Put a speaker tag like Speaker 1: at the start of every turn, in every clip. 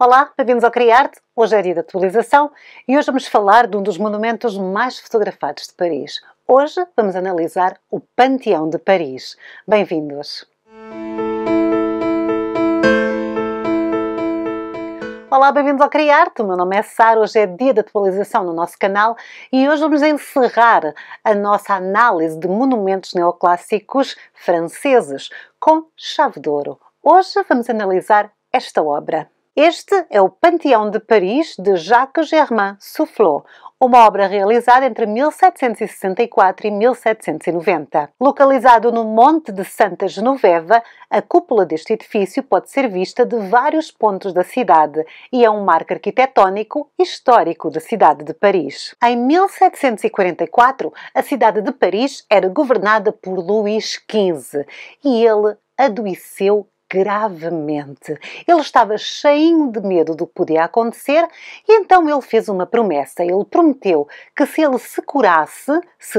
Speaker 1: Olá, bem-vindos ao Criarte. Hoje é dia da atualização e hoje vamos falar de um dos monumentos mais fotografados de Paris. Hoje vamos analisar o Panteão de Paris. Bem-vindos! Olá, bem-vindos ao Criarte. O meu nome é Sara. Hoje é dia de atualização no nosso canal e hoje vamos encerrar a nossa análise de monumentos neoclássicos franceses com chave de ouro. Hoje vamos analisar esta obra. Este é o Panteão de Paris de Jacques Germain Soufflot, uma obra realizada entre 1764 e 1790. Localizado no Monte de Santa Genoveva, a cúpula deste edifício pode ser vista de vários pontos da cidade e é um marco arquitetónico histórico da cidade de Paris. Em 1744, a cidade de Paris era governada por Luís XV e ele adoeceu gravemente. Ele estava cheio de medo do que podia acontecer e então ele fez uma promessa. Ele prometeu que se ele se curasse, se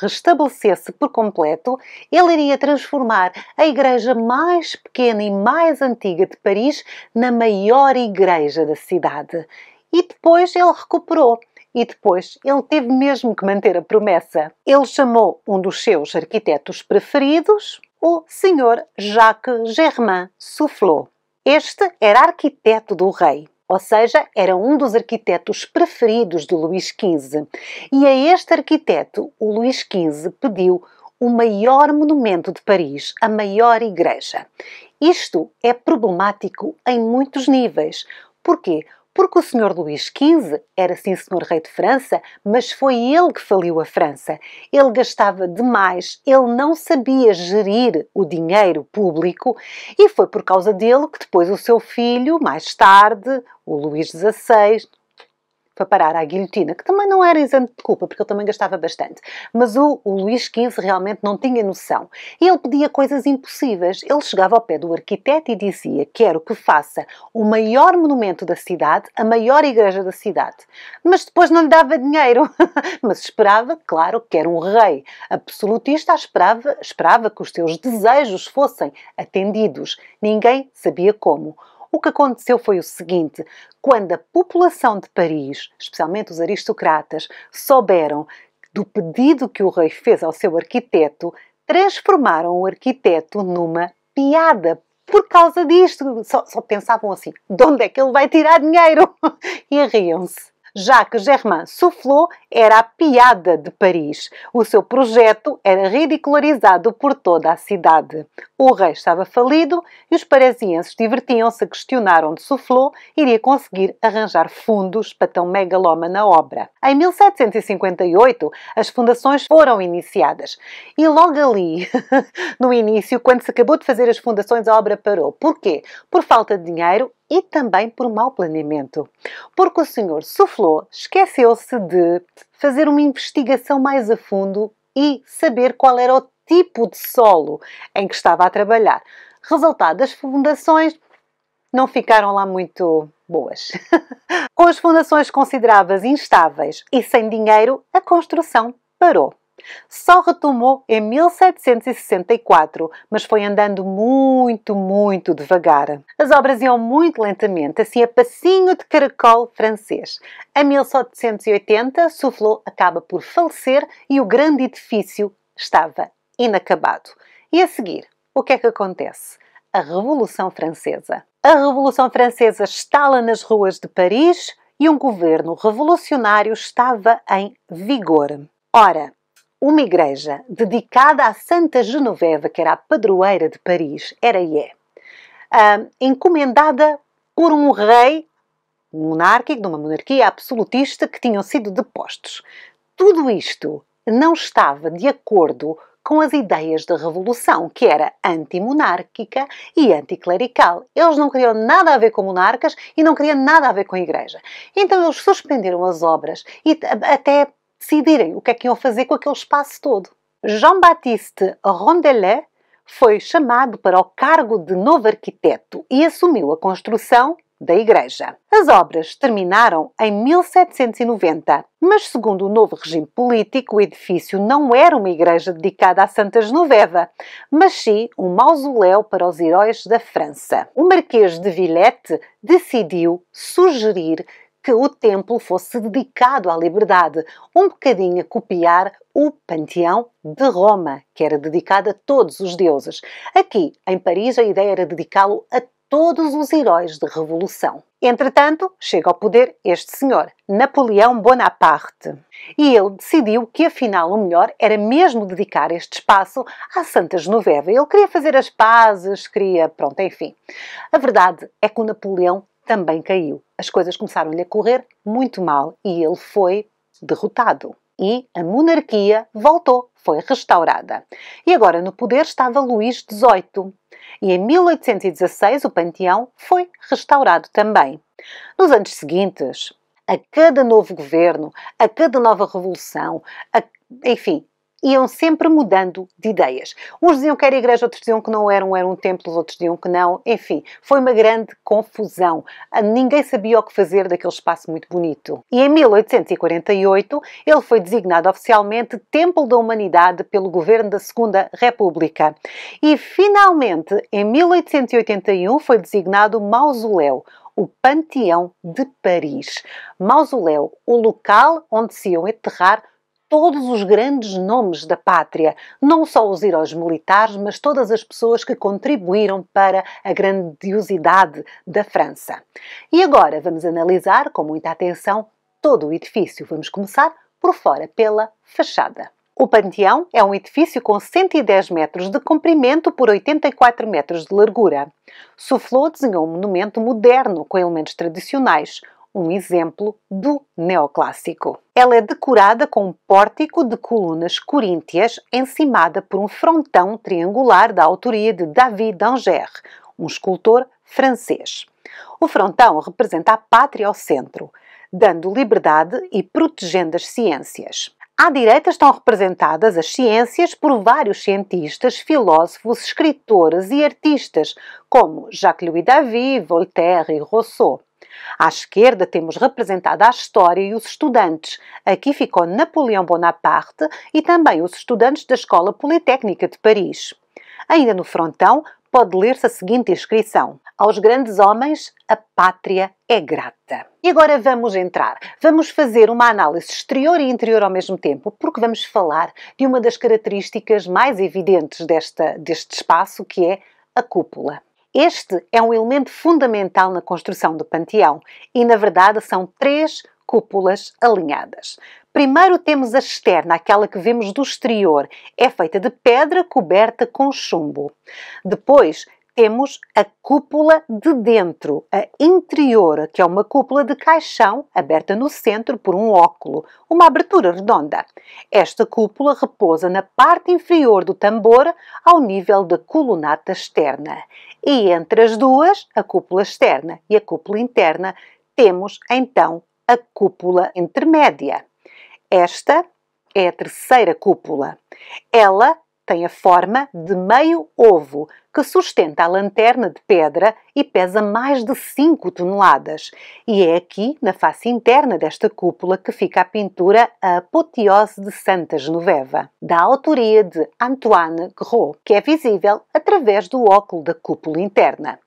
Speaker 1: restabelecesse por completo, ele iria transformar a igreja mais pequena e mais antiga de Paris na maior igreja da cidade. E depois ele recuperou e depois ele teve mesmo que manter a promessa. Ele chamou um dos seus arquitetos preferidos, o Sr. Jacques Germain Soufflot. Este era arquiteto do rei, ou seja, era um dos arquitetos preferidos de Luís XV. E a este arquiteto, o Luís XV pediu o maior monumento de Paris, a maior igreja. Isto é problemático em muitos níveis. Porquê? porque o senhor Luís XV era sim senhor rei de França, mas foi ele que faliu a França. Ele gastava demais, ele não sabia gerir o dinheiro público e foi por causa dele que depois o seu filho, mais tarde, o Luís XVI, para parar à guilhotina, que também não era exame de culpa, porque ele também gastava bastante. Mas o, o Luís XV realmente não tinha noção. E ele pedia coisas impossíveis. Ele chegava ao pé do arquiteto e dizia: Quero que faça o maior monumento da cidade, a maior igreja da cidade. Mas depois não lhe dava dinheiro. Mas esperava, claro, que era um rei absolutista, esperava, esperava que os seus desejos fossem atendidos. Ninguém sabia como. O que aconteceu foi o seguinte: quando a população de Paris, especialmente os aristocratas, souberam do pedido que o rei fez ao seu arquiteto, transformaram o arquiteto numa piada. Por causa disto, só, só pensavam assim: de onde é que ele vai tirar dinheiro? e riam-se já que Germain Soufflot era a piada de Paris. O seu projeto era ridicularizado por toda a cidade. O rei estava falido e os parisienses divertiam-se a questionar onde Soufflot iria conseguir arranjar fundos para tão megalómana obra. Em 1758, as fundações foram iniciadas e logo ali, no início, quando se acabou de fazer as fundações, a obra parou. Porquê? Por falta de dinheiro e também por mau planeamento, porque o senhor Soufflot esqueceu-se de fazer uma investigação mais a fundo e saber qual era o tipo de solo em que estava a trabalhar. Resultado, as fundações não ficaram lá muito boas. Com as fundações consideradas instáveis e sem dinheiro, a construção parou. Só retomou em 1764, mas foi andando muito, muito devagar. As obras iam muito lentamente, assim a passinho de caracol francês. Em 1780, Soufflot acaba por falecer e o grande edifício estava inacabado. E a seguir, o que é que acontece? A Revolução Francesa. A Revolução Francesa estala nas ruas de Paris e um governo revolucionário estava em vigor. Ora, uma igreja dedicada à Santa Genoveva, que era a padroeira de Paris, era e é, uh, encomendada por um rei monárquico, de uma monarquia absolutista, que tinham sido depostos. Tudo isto não estava de acordo com as ideias da revolução, que era antimonárquica e anticlerical. Eles não queriam nada a ver com monarcas e não queriam nada a ver com a igreja. Então eles suspenderam as obras e até decidirem o que é que iam fazer com aquele espaço todo. Jean-Baptiste Rondelet foi chamado para o cargo de novo arquiteto e assumiu a construção da igreja. As obras terminaram em 1790, mas segundo o novo regime político, o edifício não era uma igreja dedicada a Santa Genoveva, mas sim um mausoléu para os heróis da França. O Marquês de Villette decidiu sugerir que o templo fosse dedicado à liberdade, um bocadinho a copiar o Panteão de Roma, que era dedicado a todos os deuses. Aqui, em Paris, a ideia era dedicá-lo a todos os heróis da Revolução. Entretanto, chega ao poder este senhor, Napoleão Bonaparte, e ele decidiu que afinal o melhor era mesmo dedicar este espaço à Santa Genoveva. Ele queria fazer as pazes, queria, pronto, enfim. A verdade é que o Napoleão também caiu. As coisas começaram-lhe a correr muito mal e ele foi derrotado. E a monarquia voltou, foi restaurada. E agora no poder estava Luís XVIII. E em 1816 o panteão foi restaurado também. Nos anos seguintes, a cada novo governo, a cada nova revolução, a, enfim, iam sempre mudando de ideias. Uns diziam que era igreja, outros diziam que não era, um era um templo, os outros diziam que não. Enfim, foi uma grande confusão. Ah, ninguém sabia o que fazer daquele espaço muito bonito. E em 1848, ele foi designado oficialmente Templo da Humanidade pelo governo da Segunda República. E finalmente, em 1881, foi designado Mausoléu o Panteão de Paris. Mausoléu, o local onde se iam enterrar todos os grandes nomes da pátria, não só os heróis militares, mas todas as pessoas que contribuíram para a grandiosidade da França. E agora vamos analisar com muita atenção todo o edifício. Vamos começar por fora, pela fachada. O Panteão é um edifício com 110 metros de comprimento por 84 metros de largura. Soufflot desenhou um monumento moderno com elementos tradicionais, um exemplo do neoclássico. Ela é decorada com um pórtico de colunas coríntias encimada por um frontão triangular da autoria de David d'Angers, um escultor francês. O frontão representa a pátria ao centro, dando liberdade e protegendo as ciências. À direita estão representadas as ciências por vários cientistas, filósofos, escritores e artistas, como Jacques-Louis David, Voltaire e Rousseau. À esquerda temos representada a história e os estudantes. Aqui ficou Napoleão Bonaparte e também os estudantes da Escola Politécnica de Paris. Ainda no frontão pode ler-se a seguinte inscrição: Aos grandes homens, a pátria é grata. E agora vamos entrar. Vamos fazer uma análise exterior e interior ao mesmo tempo, porque vamos falar de uma das características mais evidentes desta, deste espaço, que é a cúpula. Este é um elemento fundamental na construção do panteão e, na verdade, são três cúpulas alinhadas. Primeiro temos a externa, aquela que vemos do exterior. É feita de pedra coberta com chumbo. Depois temos a cúpula de dentro, a interior, que é uma cúpula de caixão aberta no centro por um óculo, uma abertura redonda. Esta cúpula repousa na parte inferior do tambor, ao nível da colunata externa. E entre as duas, a cúpula externa e a cúpula interna, temos então a cúpula intermédia. Esta é a terceira cúpula. Ela tem a forma de meio ovo, que sustenta a lanterna de pedra e pesa mais de 5 toneladas. E é aqui, na face interna desta cúpula, que fica a pintura A Apoteose de Santa Genoveva, da autoria de Antoine Gros, que é visível através do óculo da cúpula interna.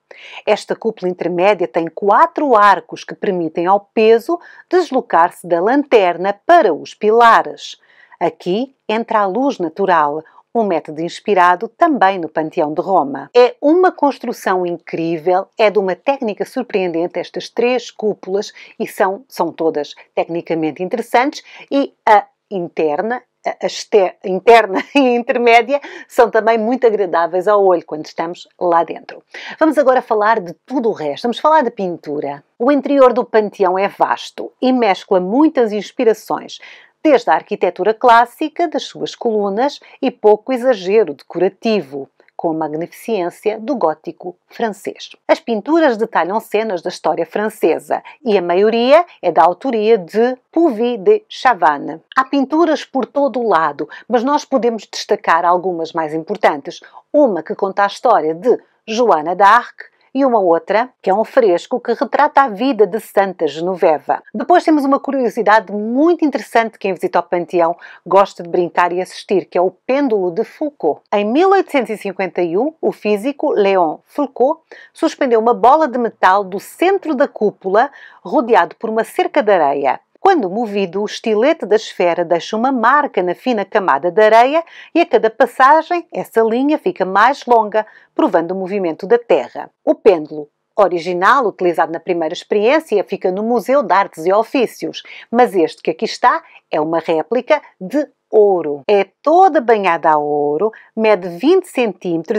Speaker 1: Esta cúpula intermédia tem quatro arcos que permitem ao peso deslocar-se da lanterna para os pilares. Aqui entra a luz natural, um método inspirado também no Panteão de Roma. É uma construção incrível, é de uma técnica surpreendente estas três cúpulas e são, são todas tecnicamente interessantes e a interna a interna e intermédia são também muito agradáveis ao olho quando estamos lá dentro. Vamos agora falar de tudo o resto. Vamos falar de pintura. O interior do panteão é vasto e mescla muitas inspirações, desde a arquitetura clássica das suas colunas e pouco exagero decorativo, com a magnificência do gótico francês. As pinturas detalham cenas da história francesa e a maioria é da autoria de Puvis de Chavannes. Há pinturas por todo o lado, mas nós podemos destacar algumas mais importantes. Uma que conta a história de Joana d'Arc, e uma outra, que é um fresco que retrata a vida de Santa Genoveva. Depois temos uma curiosidade muito interessante que quem visita o Panteão gosta de brincar e assistir, que é o pêndulo de Foucault. Em 1851, o físico Léon Foucault suspendeu uma bola de metal do centro da cúpula, rodeado por uma cerca de areia. Quando movido, o estilete da esfera deixa uma marca na fina camada de areia e a cada passagem essa linha fica mais longa, provando o movimento da Terra. O pêndulo original, utilizado na primeira experiência, fica no Museu de Artes e Ofícios, mas este que aqui está é uma réplica de ouro. É toda banhada a ouro, mede 20 cm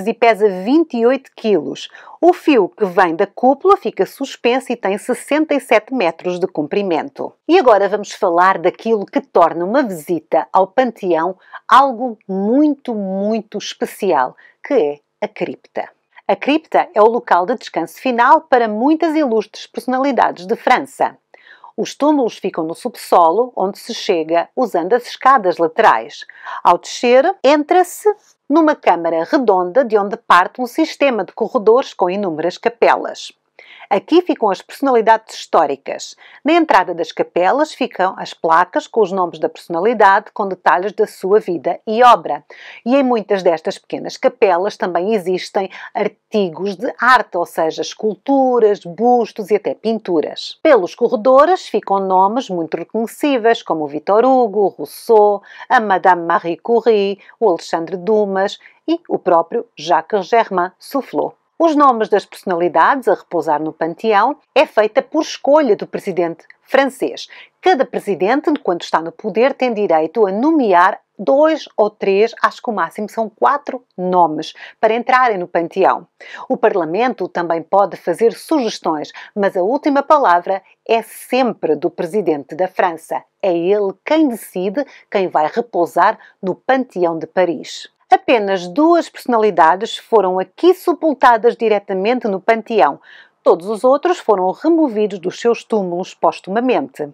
Speaker 1: e pesa 28 kg. O fio que vem da cúpula fica suspenso e tem 67 metros de comprimento. E agora vamos falar daquilo que torna uma visita ao Panteão algo muito, muito especial, que é a cripta. A cripta é o local de descanso final para muitas ilustres personalidades de França. Os túmulos ficam no subsolo, onde se chega usando as escadas laterais. Ao descer, entra-se numa câmara redonda de onde parte um sistema de corredores com inúmeras capelas. Aqui ficam as personalidades históricas. Na entrada das capelas ficam as placas com os nomes da personalidade, com detalhes da sua vida e obra. E em muitas destas pequenas capelas também existem artigos de arte, ou seja, esculturas, bustos e até pinturas. Pelos corredores ficam nomes muito reconhecíveis, como Victor Hugo, Rousseau, a Madame Marie Curie, o Alexandre Dumas e o próprio Jacques Germain Soufflot os nomes das personalidades a repousar no panteão é feita por escolha do presidente francês. Cada presidente, quando está no poder, tem direito a nomear dois ou três, acho que o máximo são quatro nomes, para entrarem no panteão. O Parlamento também pode fazer sugestões, mas a última palavra é sempre do Presidente da França. É ele quem decide quem vai repousar no panteão de Paris. Apenas duas personalidades foram aqui sepultadas diretamente no panteão. Todos os outros foram removidos dos seus túmulos postumamente.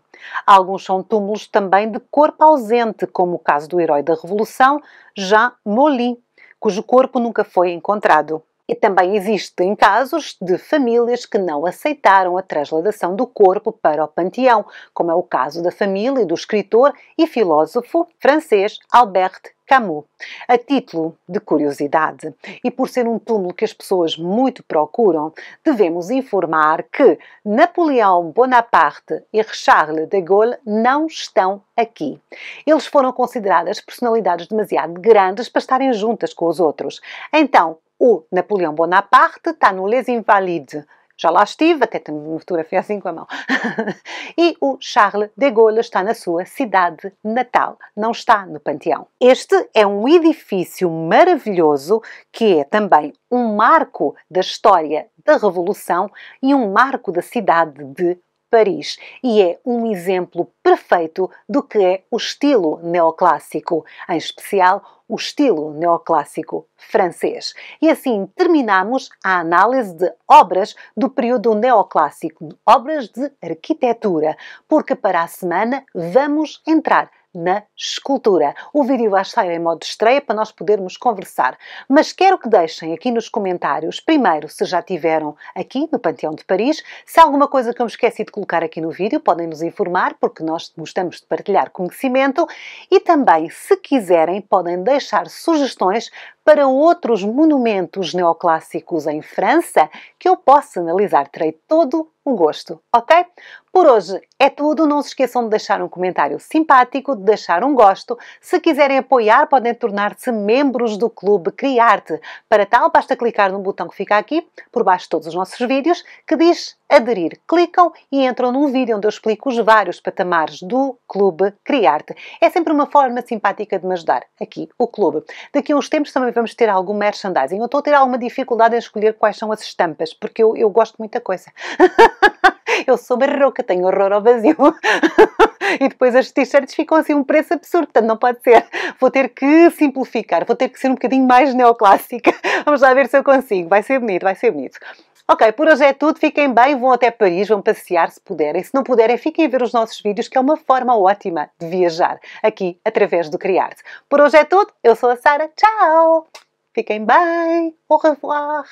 Speaker 1: Alguns são túmulos também de corpo ausente, como o caso do herói da Revolução, Jean Moulin, cujo corpo nunca foi encontrado. E também existem casos de famílias que não aceitaram a transladação do corpo para o panteão, como é o caso da família do escritor e filósofo francês Albert Camus. A título de curiosidade, e por ser um túmulo que as pessoas muito procuram, devemos informar que Napoleão Bonaparte e Charles de Gaulle não estão aqui. Eles foram consideradas personalidades demasiado grandes para estarem juntas com os outros. Então, o Napoleão Bonaparte está no Les Invalides. Já lá estive, até tenho uma fotografia assim com a mão. e o Charles de Gaulle está na sua cidade natal, não está no Panteão. Este é um edifício maravilhoso que é também um marco da história da Revolução e um marco da cidade de Paris e é um exemplo perfeito do que é o estilo neoclássico, em especial o estilo neoclássico francês. E assim terminamos a análise de obras do período neoclássico, obras de arquitetura, porque para a semana vamos entrar na escultura. O vídeo vai estar em modo estreia para nós podermos conversar, mas quero que deixem aqui nos comentários, primeiro, se já tiveram aqui no Panteão de Paris, se há alguma coisa que eu me esqueci de colocar aqui no vídeo, podem nos informar, porque nós gostamos de partilhar conhecimento, e também, se quiserem, podem deixar sugestões para outros monumentos neoclássicos em França que eu possa analisar. Terei todo o gosto, ok? Por hoje é tudo. Não se esqueçam de deixar um comentário simpático, de deixar um gosto. Se quiserem apoiar, podem tornar-se membros do Clube Criarte. Para tal, basta clicar no botão que fica aqui, por baixo de todos os nossos vídeos, que diz aderir. Clicam e entram num vídeo onde eu explico os vários patamares do Clube Criarte. É sempre uma forma simpática de me ajudar aqui, o Clube. Daqui a uns tempos também vamos ter algum merchandising. Eu estou a ter alguma dificuldade em escolher quais são as estampas, porque eu, eu gosto de muita coisa. eu sou barroca, tenho horror ao vazio. e depois as t-shirts ficam assim um preço absurdo, portanto não pode ser. Vou ter que simplificar, vou ter que ser um bocadinho mais neoclássica. Vamos lá ver se eu consigo. Vai ser bonito, vai ser bonito. Ok, por hoje é tudo. Fiquem bem, vão até Paris, vão passear se puderem. Se não puderem, fiquem a ver os nossos vídeos, que é uma forma ótima de viajar aqui através do Criarte. Por hoje é tudo. Eu sou a Sara. Tchau! Fiquem bem. Au revoir.